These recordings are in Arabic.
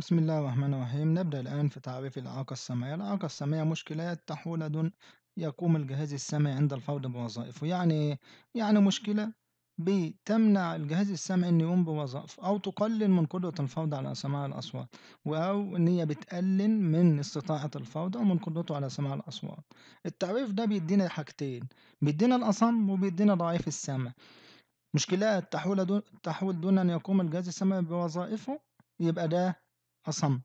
بسم الله الرحمن الرحيم نبدأ الآن في تعريف الإعاقة السمعية الإعاقة السمعية مشكلة تحول دون يقوم الجهاز السمعي عند الفرد بوظائفه يعني إيه؟ يعني مشكلة بتمنع الجهاز السمعي إنه يقوم بوظائفه أو تقلل من قدرة الفرد على سماع الأصوات أو إن هي بتقلل من استطاعة الفرد أو من قدرته على سماع الأصوات التعريف ده بيدينا حاجتين بيدينا الأصم وبيدينا ضعيف السمع مشكلات تحول دون, تحول دون أن يقوم الجهاز السمعي بوظائفه يبقى ده أصم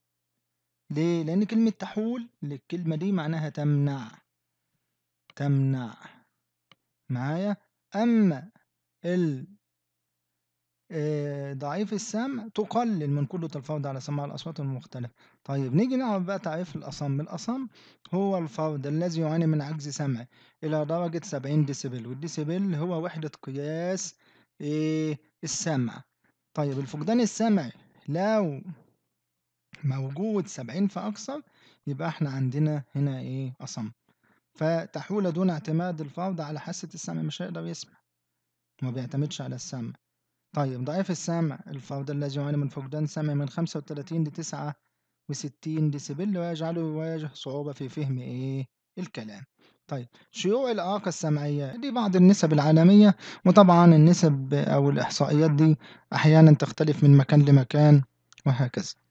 ليه؟ لأن كلمة تحول الكلمة دي معناها تمنع تمنع معايا أما ال آه، ضعيف السمع تقلل من قدرة الفرد على سماع الأصوات المختلفة طيب نيجي نعرف بقى تعريف الأصم الأصم هو الفرد الذي يعاني من عجز سمعي إلى درجة 70 ديسيبل والديسيبل هو وحدة قياس آه، السمع طيب الفقدان السمعي لو موجود 70 فأكثر يبقى إحنا عندنا هنا إيه أصم فتحول دون اعتماد الفوضى على حاسة السمع مش هيقدر يسمع ما بيعتمدش على السمع طيب ضعيف السمع الفوضى الذي يعاني من فقدان سمع من 35 ل 69 ديسيبل ويجعله يواجه صعوبة في فهم إيه الكلام طيب شيوع الإعاقة السمعية دي بعض النسب العالمية وطبعا النسب أو الإحصائيات دي أحيانا تختلف من مكان لمكان وهكذا